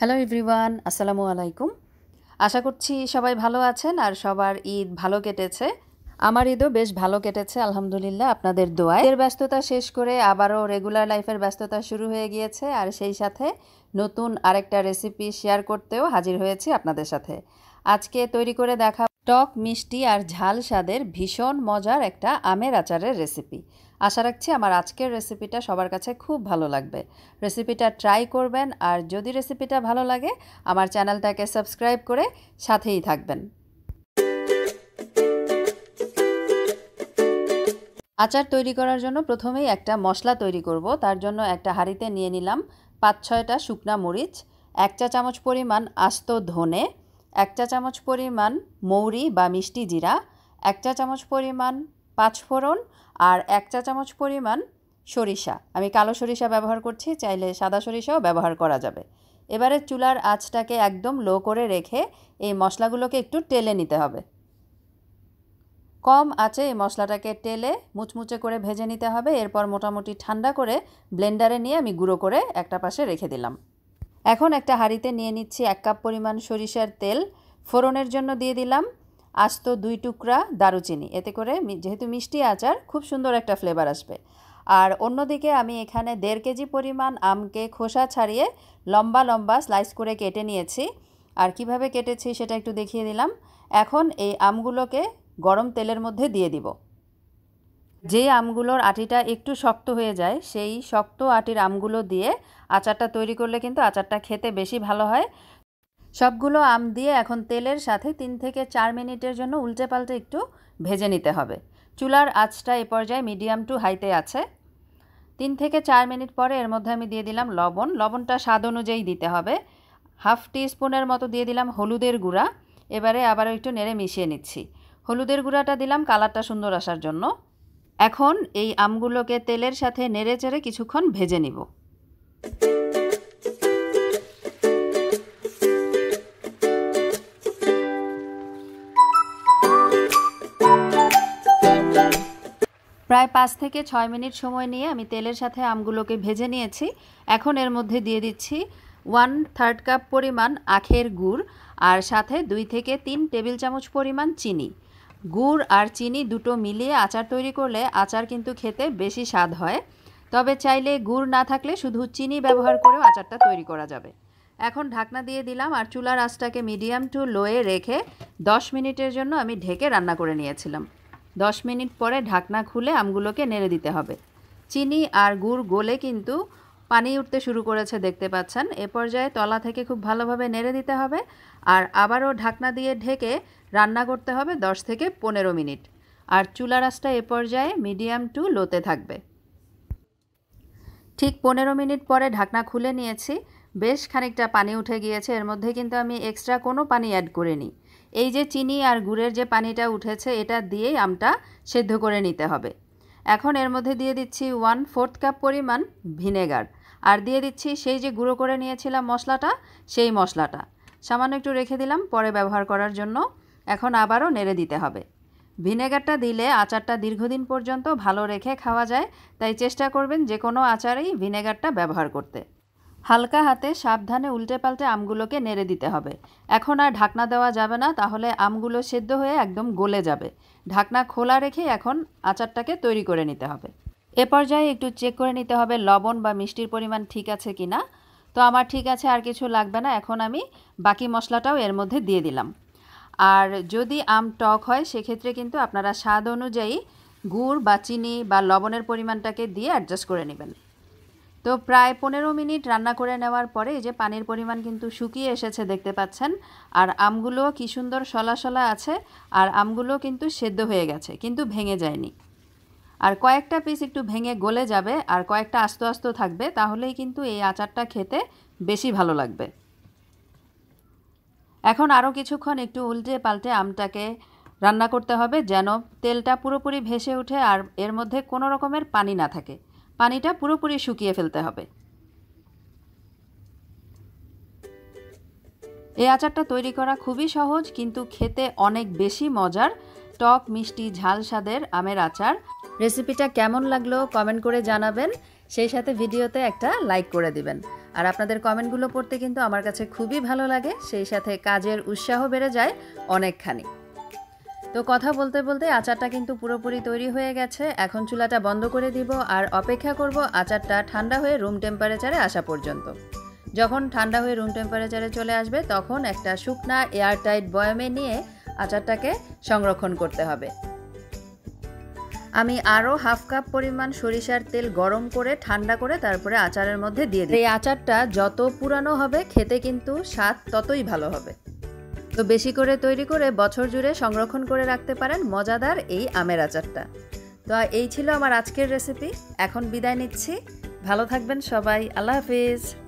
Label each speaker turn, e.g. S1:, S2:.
S1: hello everyone আসসালামু আলাইকুম আশা করছি সবাই ভালো আছেন আর সবার ঈদ ভালো কেটেছে আমার ঈদও বেশ ভালো কেটেছে আলহামদুলিল্লাহ আপনাদের দোয়া এর ব্যস্ততা শেষ করে আবারও রেগুলার লাইফের ব্যস্ততা শুরু হয়ে গিয়েছে আর সেই সাথে নতুন আরেকটা রেসিপি শেয়ার করতেও হাজির হয়েছি আপনাদের সাথে আজকে তৈরি করে দেখা টক মিষ্টি আর ঝাল স্বাদের ভীষণ মজার একটা আমের আচারের রেসিপি আশা রাখছি আমার আজকের রেসিপিটা সবার কাছে খুব ভালো লাগবে রেসিপিটা ট্রাই করবেন আর যদি রেসিপিটা ভালো লাগে আমার চ্যানেলটাকে সাবস্ক্রাইব করে সাথেই থাকবেন আচার তৈরি করার জন্য প্রথমেই একটা মশলা তৈরি করব তার জন্য একটা হাঁড়িতে নিয়ে নিলাম পাঁচ ছয়টা শুকনা মরিচ এক চা চামচ পরিমাণ আস্ত ধনে এক চা চামচ পরিমাণ মৌরি বা মিষ্টি জিরা এক চা চামচ পরিমাণ পাঁচফোড়ন আর এক চা চামচ পরিমাণ সরিষা আমি কালো সরিষা ব্যবহার করছি চাইলে সাদা সরিষাও ব্যবহার করা যাবে এবারে চুলার আঁচটাকে একদম লো করে রেখে এই মশলাগুলোকে একটু টেলে নিতে হবে কম আঁচে এই মশলাটাকে টেলে মুচমুচে করে ভেজে নিতে হবে এরপর মোটামুটি ঠান্ডা করে ব্লেন্ডারে নিয়ে আমি গুঁড়ো করে একটা পাশে রেখে দিলাম এখন একটা হাঁড়িতে নিয়ে নিচ্ছি এক কাপ পরিমাণ সরিষার তেল ফোড়নের জন্য দিয়ে দিলাম আস্ত দুই টুকরা দারুচিনি এতে করে যেহেতু মিষ্টি আচার খুব সুন্দর একটা ফ্লেভার আসবে আর অন্যদিকে আমি এখানে দেড় কেজি পরিমাণ আমকে খোসা ছাড়িয়ে লম্বা লম্বা স্লাইস করে কেটে নিয়েছি আর কিভাবে কেটেছি সেটা একটু দেখিয়ে দিলাম এখন এই আমগুলোকে গরম তেলের মধ্যে দিয়ে দিব যেই আমগুলোর আটিটা একটু শক্ত হয়ে যায় সেই শক্ত আটির আমগুলো দিয়ে আচারটা তৈরি করলে কিন্তু আচারটা খেতে বেশি ভালো হয় সবগুলো আম দিয়ে এখন তেলের সাথে তিন থেকে চার মিনিটের জন্য উল্টে পাল্টে একটু ভেজে নিতে হবে চুলার আঁচটা এ পর্যায়ে মিডিয়াম টু হাইতে আছে তিন থেকে চার মিনিট পরে এর মধ্যে আমি দিয়ে দিলাম লবণ লবণটা স্বাদ অনুযায়ী দিতে হবে হাফ টিস্পুনের মতো দিয়ে দিলাম হলুদের গুঁড়া এবারে আবারও একটু নেড়ে মিশিয়ে নিচ্ছি হলুদের গুঁড়াটা দিলাম কালারটা সুন্দর আসার জন্য এখন এই আমগুলোকে তেলের সাথে নেড়েচেড়ে কিছুক্ষণ ভেজে নিব প্রায় পাঁচ থেকে ছয় মিনিট সময় নিয়ে আমি তেলের সাথে আমগুলোকে ভেজে নিয়েছি এখন এর মধ্যে দিয়ে দিচ্ছি ওয়ান থার্ড কাপ পরিমাণ আখের গুড় আর সাথে দুই থেকে তিন টেবিল চামচ পরিমাণ চিনি গুড় আর চিনি দুটো মিলিয়ে আচার তৈরি করলে আচার কিন্তু খেতে বেশি স্বাদ হয় তবে চাইলে গুড় না থাকলে শুধু চিনি ব্যবহার করেও আচারটা তৈরি করা যাবে এখন ঢাকনা দিয়ে দিলাম আর চুলার আঁচটাকে মিডিয়াম টু লোয়ে রেখে 10 মিনিটের জন্য আমি ঢেকে রান্না করে নিয়েছিলাম 10 মিনিট পরে ঢাকনা খুলে আমগুলোকে নেড়ে দিতে হবে চিনি আর গুড় গলে কিন্তু পানি উঠতে শুরু করেছে দেখতে পাচ্ছেন এ পর্যায়ে তলা থেকে খুব ভালোভাবে নেড়ে দিতে হবে আর আবারও ঢাকনা দিয়ে ঢেকে রান্না করতে হবে 10 থেকে পনেরো মিনিট আর চুলা রাসটা এ পর্যায়ে মিডিয়াম টু লোতে থাকবে ঠিক পনেরো মিনিট পরে ঢাকনা খুলে নিয়েছি বেশ খানিকটা পানি উঠে গিয়েছে এর মধ্যে কিন্তু আমি এক্সট্রা কোনো পানি অ্যাড করিনি এই যে চিনি আর গুড়ের যে পানিটা উঠেছে এটা দিয়েই আমটা সেদ্ধ করে নিতে হবে এখন এর মধ্যে দিয়ে দিচ্ছি ওয়ান ফোর্থ কাপ পরিমাণ ভিনেগার আর দিয়ে দিচ্ছি সেই যে গুঁড়ো করে নিয়েছিলাম মশলাটা সেই মশলাটা সামান্য একটু রেখে দিলাম পরে ব্যবহার করার জন্য এখন আবারও নেড়ে দিতে হবে ভিনেগারটা দিলে আচারটা দীর্ঘদিন পর্যন্ত ভালো রেখে খাওয়া যায় তাই চেষ্টা করবেন যে কোনো আচারেই ভিনেগারটা ব্যবহার করতে হালকা হাতে সাবধানে উল্টে পাল্টে আমগুলোকে নেড়ে দিতে হবে এখন আর ঢাকনা দেওয়া যাবে না তাহলে আমগুলো সেদ্ধ হয়ে একদম গলে যাবে ঢাকনা খোলা রেখে এখন আচারটাকে তৈরি করে নিতে হবে এ পর্যায়ে একটু চেক করে নিতে হবে লবণ বা মিষ্টির পরিমাণ ঠিক আছে কি না তো আমার ঠিক আছে আর কিছু লাগবে না এখন আমি বাকি মশলাটাও এর মধ্যে দিয়ে দিলাম আর যদি আম টক হয় সেক্ষেত্রে কিন্তু আপনারা স্বাদ অনুযায়ী গুড় বা চিনি বা লবণের পরিমাণটাকে দিয়ে অ্যাডজাস্ট করে নেবেন তো প্রায় পনেরো মিনিট রান্না করে নেওয়ার পরে এই যে পানির পরিমাণ কিন্তু শুকিয়ে এসেছে দেখতে পাচ্ছেন আর আমগুলো কি সুন্দর সলা সলা আছে আর আমগুলো কিন্তু সেদ্ধ হয়ে গেছে কিন্তু ভেঙে যায়নি আর কয়েকটা পিস একটু ভেঙে গলে যাবে আর কয়েকটা আস্ত আস্ত থাকবে তাহলেই কিন্তু এই আচারটা খেতে বেশি ভালো লাগবে এখন আরও কিছুক্ষণ একটু উল্টে পাল্টে আমটাকে রান্না করতে হবে যেন তেলটা পুরোপুরি ভেসে ওঠে আর এর মধ্যে কোনো রকমের পানি না থাকে পানিটা পুরোপুরি শুকিয়ে ফেলতে হবে এই আচারটা তৈরি করা খুবই সহজ কিন্তু খেতে অনেক বেশি মজার টক মিষ্টি ঝাল স্বাদের আমের আচার রেসিপিটা কেমন লাগলো কমেন্ট করে জানাবেন সেই সাথে ভিডিওতে একটা লাইক করে দিবেন আর আপনাদের কমেন্টগুলো পড়তে কিন্তু আমার কাছে খুবই ভালো লাগে সেই সাথে কাজের উৎসাহ বেড়ে যায় অনেকখানি তো কথা বলতে বলতে আচারটা কিন্তু পুরোপুরি তৈরি হয়ে গেছে এখন চুলাটা বন্ধ করে দিব আর অপেক্ষা করব আচারটা ঠান্ডা হয়ে রুম টেম্পারেচারে আসা পর্যন্ত যখন ঠান্ডা হয়ে রুম টেম্পারেচারে চলে আসবে তখন একটা শুকনা এয়ারটাইট বয়ামে নিয়ে আচারটাকে সংরক্ষণ করতে হবে আমি আরও হাফ কাপ পরিমাণ সরিষার তেল গরম করে ঠান্ডা করে তারপরে আচারের মধ্যে দিয়ে দিই এই আচারটা যত পুরানো হবে খেতে কিন্তু স্বাদ ততই ভালো হবে তো বেশি করে তৈরি করে বছর জুড়ে সংরক্ষণ করে রাখতে পারেন মজাদার এই আমের আচারটা তো এই ছিল আমার আজকের রেসিপি এখন বিদায় নিচ্ছি ভালো থাকবেন সবাই আল্লাহ হাফিজ